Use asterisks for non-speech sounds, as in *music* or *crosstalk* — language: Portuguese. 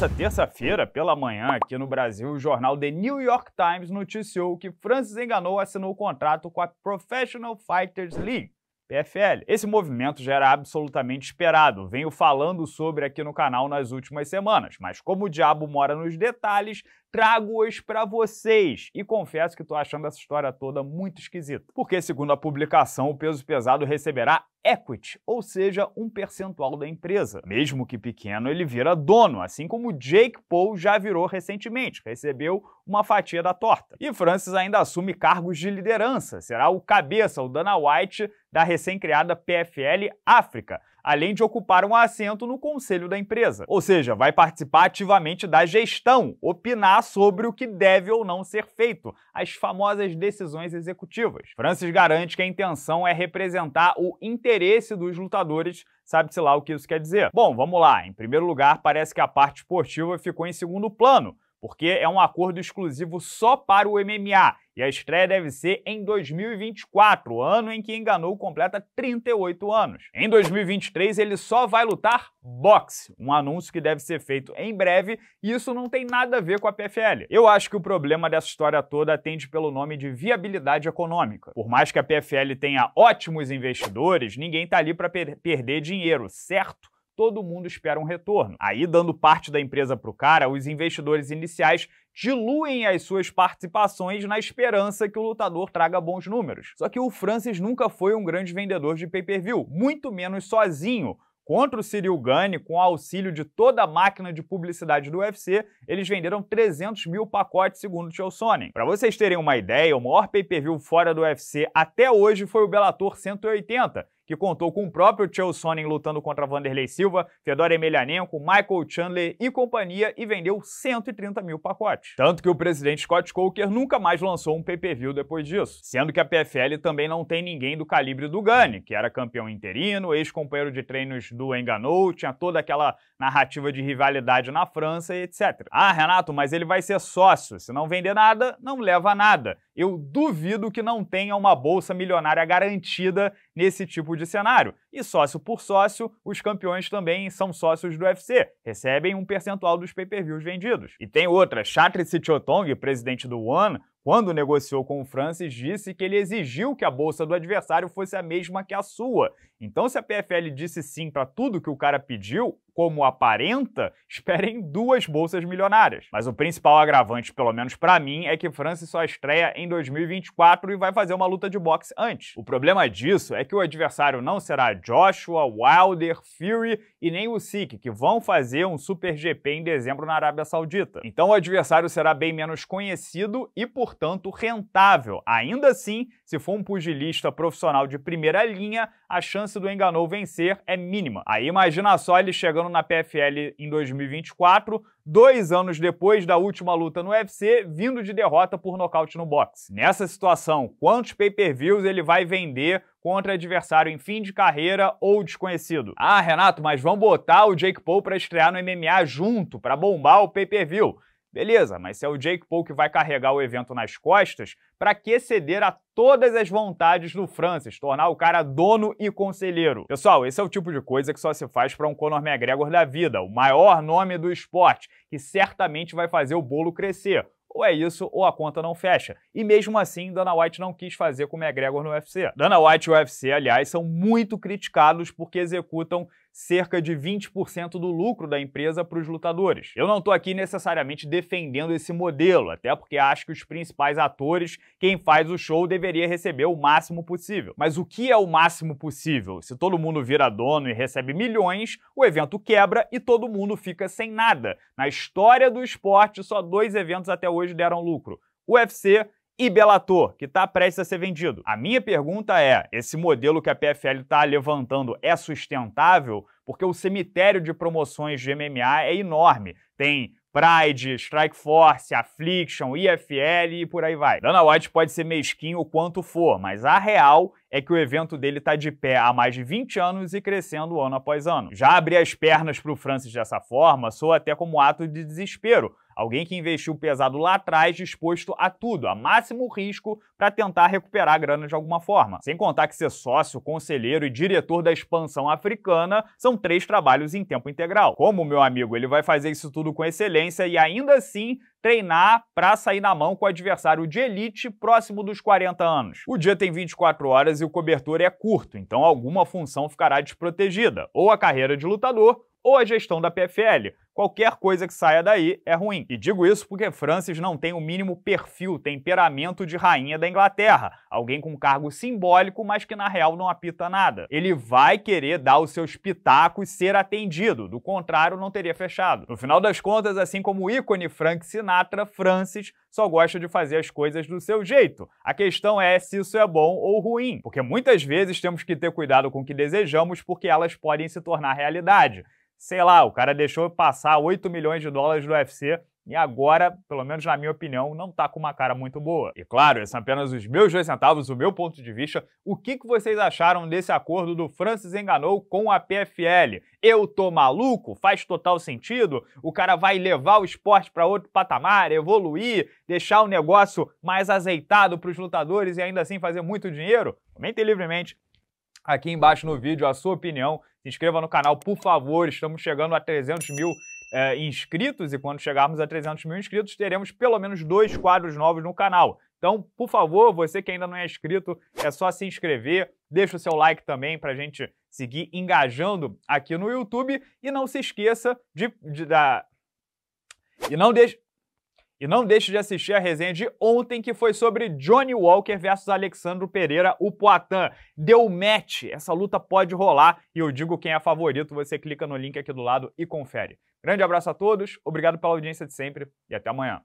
Nessa terça-feira, pela manhã, aqui no Brasil, o jornal The New York Times noticiou que Francis Enganou assinou contrato com a Professional Fighters League. PFL. Esse movimento já era absolutamente esperado, venho falando sobre aqui no canal nas últimas semanas, mas como o diabo mora nos detalhes, trago-os para vocês. E confesso que estou achando essa história toda muito esquisita, porque, segundo a publicação, o peso pesado receberá equity, ou seja, um percentual da empresa. Mesmo que pequeno, ele vira dono, assim como Jake Paul já virou recentemente, recebeu uma fatia da torta. E Francis ainda assume cargos de liderança, será o cabeça, o Dana White, da recém-criada PFL África além de ocupar um assento no conselho da empresa. Ou seja, vai participar ativamente da gestão, opinar sobre o que deve ou não ser feito, as famosas decisões executivas. Francis garante que a intenção é representar o interesse dos lutadores Sabe-se lá o que isso quer dizer. Bom, vamos lá. Em primeiro lugar, parece que a parte esportiva ficou em segundo plano, porque é um acordo exclusivo só para o MMA e a estreia deve ser em 2024, ano em que Enganou completa 38 anos. Em 2023, ele só vai lutar boxe, um anúncio que deve ser feito em breve, e isso não tem nada a ver com a PFL. Eu acho que o problema dessa história toda atende pelo nome de viabilidade econômica. Por mais que a PFL tenha ótimos investidores, ninguém tá ali para per perder dinheiro, certo? todo mundo espera um retorno. Aí, dando parte da empresa para o cara, os investidores iniciais diluem as suas participações na esperança que o lutador traga bons números. Só que o Francis nunca foi um grande vendedor de pay-per-view, muito menos sozinho. Contra o Cyril Gane, com o auxílio de toda a máquina de publicidade do UFC, eles venderam 300 mil pacotes, segundo o Tio Para vocês terem uma ideia, o maior pay-per-view fora do UFC até hoje foi o Bellator 180, que contou com o próprio Chael Sonnen lutando contra Vanderlei Silva, Fedor Emelianenko, Michael Chandler e companhia e vendeu 130 mil pacotes. Tanto que o presidente Scott Coker nunca mais lançou um pay-per-view depois disso, sendo que a PFL também não tem ninguém do calibre do Gane, que era campeão interino, ex-companheiro de treinos do Enganou, tinha toda aquela narrativa de rivalidade na França e etc. Ah, Renato, mas ele vai ser sócio, se não vender nada, não leva nada eu duvido que não tenha uma bolsa milionária garantida nesse tipo de cenário. E sócio por sócio, os campeões também são sócios do UFC, recebem um percentual dos pay-per-views vendidos. E tem outra, Chatri Sichotong, presidente do One, quando negociou com o Francis, disse que ele exigiu que a bolsa do adversário fosse a mesma que a sua então, se a PFL disse sim para tudo que o cara pediu, como aparenta, *laughs* esperem duas bolsas milionárias. Mas o principal agravante, pelo menos para mim, é que Francis só estreia em 2024 e vai fazer uma luta de boxe antes. O problema disso é que o adversário não será Joshua, Wilder, Fury e nem o Usyk, que vão fazer um Super GP em dezembro na Arábia Saudita. Então o adversário será bem menos conhecido e, portanto, rentável. Ainda assim, se for um pugilista profissional de primeira linha, a chance chance do Enganou vencer é mínima. Aí imagina só ele chegando na PFL em 2024, dois anos depois da última luta no UFC, vindo de derrota por nocaute no boxe. Nessa situação, quantos pay-per-views ele vai vender contra adversário em fim de carreira ou desconhecido? Ah, Renato, mas vão botar o Jake Paul para estrear no MMA junto, para bombar o pay-per-view. Beleza, mas se é o Jake Paul que vai carregar o evento nas costas, para que ceder a todas as vontades do Francis, tornar o cara dono e conselheiro? Pessoal, esse é o tipo de coisa que só se faz para um Conor McGregor da vida, o maior nome do esporte, que certamente vai fazer o bolo crescer. Ou é isso, ou a conta não fecha. E mesmo assim, Dana White não quis fazer com o McGregor no UFC. Dana White e o UFC, aliás, são muito criticados porque executam cerca de 20% do lucro da empresa para os lutadores. Eu não estou aqui necessariamente defendendo esse modelo, até porque acho que os principais atores, quem faz o show, deveria receber o máximo possível. Mas o que é o máximo possível? Se todo mundo vira dono e recebe milhões, o evento quebra e todo mundo fica sem nada. Na história do esporte, só dois eventos até hoje deram lucro: UFC e Bellator, que está prestes a ser vendido. A minha pergunta é: esse modelo que a PFL está levantando é sustentável? Porque o cemitério de promoções de MMA é enorme. Tem Pride, Strike Force, Affliction, IFL e por aí vai. Dana White pode ser mesquinho o quanto for, mas a real é que o evento dele está de pé há mais de 20 anos e crescendo ano após ano. Já abrir as pernas para o Francis dessa forma soa até como ato de desespero, Alguém que investiu pesado lá atrás, disposto a tudo, a máximo risco, para tentar recuperar a grana de alguma forma. Sem contar que ser sócio, conselheiro e diretor da expansão africana são três trabalhos em tempo integral. Como, meu amigo, ele vai fazer isso tudo com excelência e ainda assim treinar para sair na mão com o adversário de elite próximo dos 40 anos. O dia tem 24 horas e o cobertor é curto, então alguma função ficará desprotegida, ou a carreira de lutador ou a gestão da PFL, Qualquer coisa que saia daí é ruim. E digo isso porque Francis não tem o mínimo perfil, temperamento de rainha da Inglaterra, alguém com cargo simbólico, mas que na real não apita nada. Ele vai querer dar os seus pitacos e ser atendido, do contrário não teria fechado. No final das contas, assim como o ícone Frank Sinatra, Francis só gosta de fazer as coisas do seu jeito. A questão é se isso é bom ou ruim, porque muitas vezes temos que ter cuidado com o que desejamos porque elas podem se tornar realidade. Sei lá, o cara deixou passar passar 8 milhões de dólares do UFC e agora, pelo menos na minha opinião, não tá com uma cara muito boa. E claro, esses são apenas os meus dois centavos, o meu ponto de vista. O que, que vocês acharam desse acordo do Francis Enganou com a PFL? Eu tô maluco? Faz total sentido? O cara vai levar o esporte para outro patamar, evoluir, deixar o negócio mais azeitado para os lutadores e ainda assim fazer muito dinheiro? Comentem livremente aqui embaixo no vídeo a sua opinião. Se inscreva no canal, por favor. Estamos chegando a 300 mil é, inscritos e quando chegarmos a 300 mil inscritos, teremos pelo menos dois quadros novos no canal. Então, por favor, você que ainda não é inscrito, é só se inscrever, deixa o seu like também para a gente seguir engajando aqui no YouTube e não se esqueça de, de da... e não deixe e não deixe de assistir a resenha de ontem, que foi sobre Johnny Walker versus Alexandre Pereira, o Poitin. Deu match, essa luta pode rolar e eu digo quem é favorito. Você clica no link aqui do lado e confere. Grande abraço a todos, obrigado pela audiência de sempre e até amanhã.